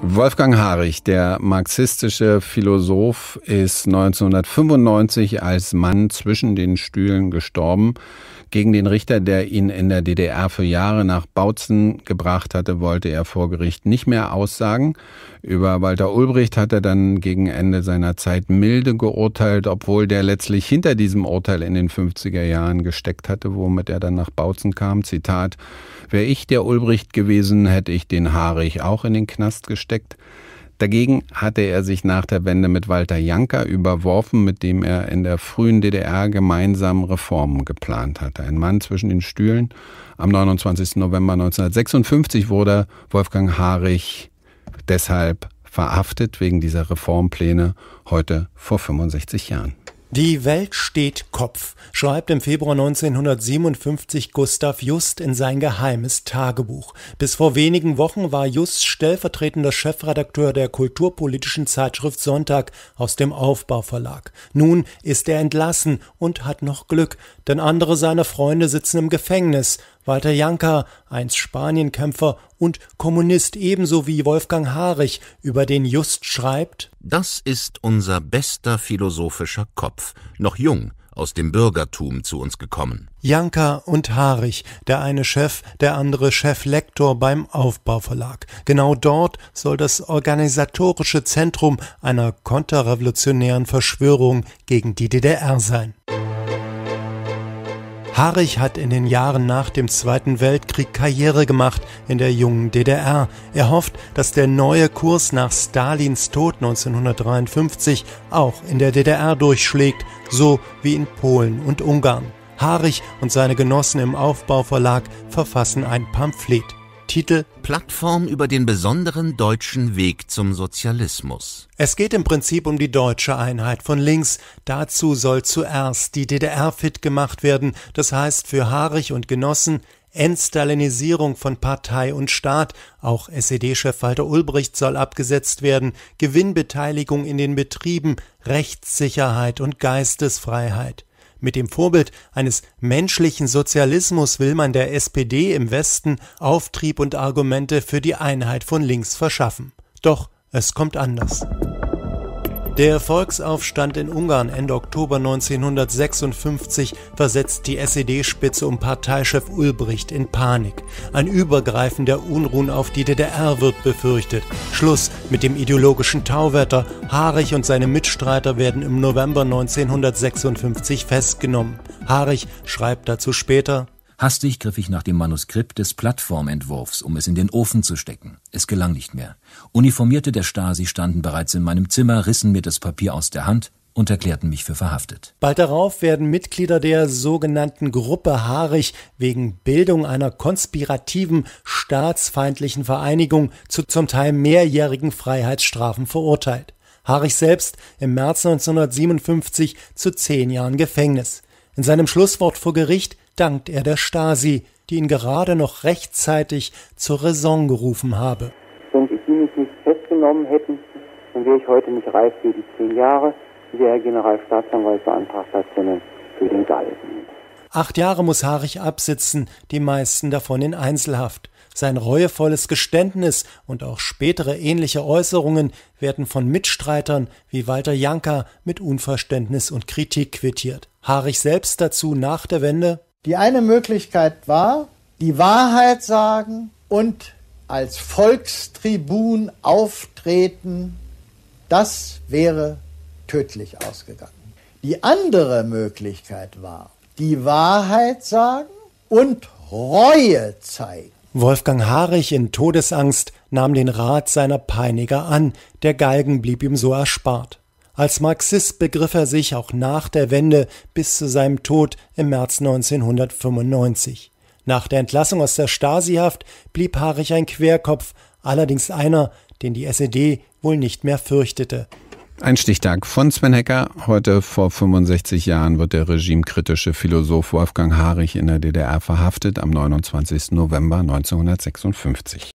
Wolfgang Harich, der marxistische Philosoph, ist 1995 als Mann zwischen den Stühlen gestorben. Gegen den Richter, der ihn in der DDR für Jahre nach Bautzen gebracht hatte, wollte er vor Gericht nicht mehr aussagen. Über Walter Ulbricht hat er dann gegen Ende seiner Zeit milde geurteilt, obwohl der letztlich hinter diesem Urteil in den 50er Jahren gesteckt hatte, womit er dann nach Bautzen kam. Zitat, wäre ich der Ulbricht gewesen, hätte ich den Haarig auch in den Knast gesteckt. Dagegen hatte er sich nach der Wende mit Walter Janker überworfen, mit dem er in der frühen DDR gemeinsam Reformen geplant hatte. Ein Mann zwischen den Stühlen. Am 29. November 1956 wurde Wolfgang Harich deshalb verhaftet wegen dieser Reformpläne heute vor 65 Jahren. Die Welt steht Kopf, schreibt im Februar 1957 Gustav Just in sein geheimes Tagebuch. Bis vor wenigen Wochen war Just stellvertretender Chefredakteur der kulturpolitischen Zeitschrift Sonntag aus dem Aufbauverlag. Nun ist er entlassen und hat noch Glück, denn andere seiner Freunde sitzen im Gefängnis Walter Janka, einst Spanienkämpfer und Kommunist ebenso wie Wolfgang Harich, über den Just schreibt Das ist unser bester philosophischer Kopf, noch jung, aus dem Bürgertum zu uns gekommen. Janka und Harich, der eine Chef, der andere Cheflektor beim Aufbauverlag. Genau dort soll das organisatorische Zentrum einer konterrevolutionären Verschwörung gegen die DDR sein. Harich hat in den Jahren nach dem Zweiten Weltkrieg Karriere gemacht in der jungen DDR. Er hofft, dass der neue Kurs nach Stalins Tod 1953 auch in der DDR durchschlägt, so wie in Polen und Ungarn. Harich und seine Genossen im Aufbauverlag verfassen ein Pamphlet. Titel Plattform über den besonderen deutschen Weg zum Sozialismus. Es geht im Prinzip um die deutsche Einheit von links. Dazu soll zuerst die DDR fit gemacht werden, das heißt für Harich und Genossen Entstalinisierung von Partei und Staat, auch SED-Chef Walter Ulbricht soll abgesetzt werden, Gewinnbeteiligung in den Betrieben, Rechtssicherheit und Geistesfreiheit. Mit dem Vorbild eines menschlichen Sozialismus will man der SPD im Westen Auftrieb und Argumente für die Einheit von links verschaffen. Doch es kommt anders. Der Volksaufstand in Ungarn Ende Oktober 1956 versetzt die SED-Spitze um Parteichef Ulbricht in Panik. Ein Übergreifen der Unruhen auf die DDR wird befürchtet. Schluss mit dem ideologischen Tauwetter. Harich und seine Mitstreiter werden im November 1956 festgenommen. Harich schreibt dazu später Hastig griff ich nach dem Manuskript des Plattformentwurfs, um es in den Ofen zu stecken. Es gelang nicht mehr. Uniformierte der Stasi standen bereits in meinem Zimmer, rissen mir das Papier aus der Hand und erklärten mich für verhaftet. Bald darauf werden Mitglieder der sogenannten Gruppe Haarig wegen Bildung einer konspirativen, staatsfeindlichen Vereinigung zu zum Teil mehrjährigen Freiheitsstrafen verurteilt. Harich selbst im März 1957 zu zehn Jahren Gefängnis. In seinem Schlusswort vor Gericht dankt er der Stasi, die ihn gerade noch rechtzeitig zur Raison gerufen habe. Wenn sie ihn nicht festgenommen hätten, dann wäre ich heute nicht reif für die zehn Jahre, die der Generalstaatsanwalt beantragt hat, sondern für den Galgen. Acht Jahre muss Harich absitzen, die meisten davon in Einzelhaft. Sein reuevolles Geständnis und auch spätere ähnliche Äußerungen werden von Mitstreitern wie Walter Janka mit Unverständnis und Kritik quittiert. Harich selbst dazu nach der Wende die eine Möglichkeit war, die Wahrheit sagen und als Volkstribun auftreten. Das wäre tödlich ausgegangen. Die andere Möglichkeit war, die Wahrheit sagen und Reue zeigen. Wolfgang Harich in Todesangst nahm den Rat seiner Peiniger an, der Galgen blieb ihm so erspart. Als Marxist begriff er sich auch nach der Wende bis zu seinem Tod im März 1995. Nach der Entlassung aus der Stasihaft blieb Harich ein Querkopf, allerdings einer, den die SED wohl nicht mehr fürchtete. Ein Stichtag von Sven Hecker. Heute vor 65 Jahren wird der regimekritische Philosoph Wolfgang Harich in der DDR verhaftet am 29. November 1956.